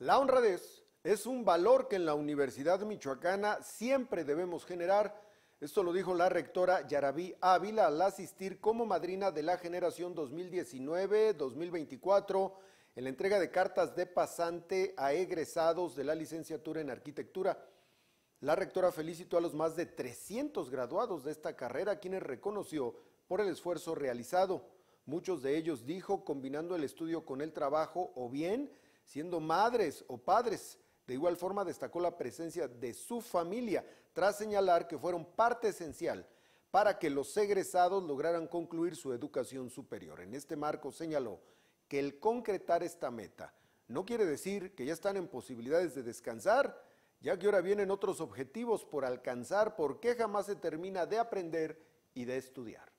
La honradez es un valor que en la Universidad Michoacana siempre debemos generar. Esto lo dijo la rectora Yarabí Ávila al asistir como madrina de la generación 2019-2024 en la entrega de cartas de pasante a egresados de la licenciatura en arquitectura. La rectora felicitó a los más de 300 graduados de esta carrera, quienes reconoció por el esfuerzo realizado. Muchos de ellos dijo combinando el estudio con el trabajo o bien siendo madres o padres. De igual forma destacó la presencia de su familia, tras señalar que fueron parte esencial para que los egresados lograran concluir su educación superior. En este marco señaló que el concretar esta meta no quiere decir que ya están en posibilidades de descansar, ya que ahora vienen otros objetivos por alcanzar, porque jamás se termina de aprender y de estudiar.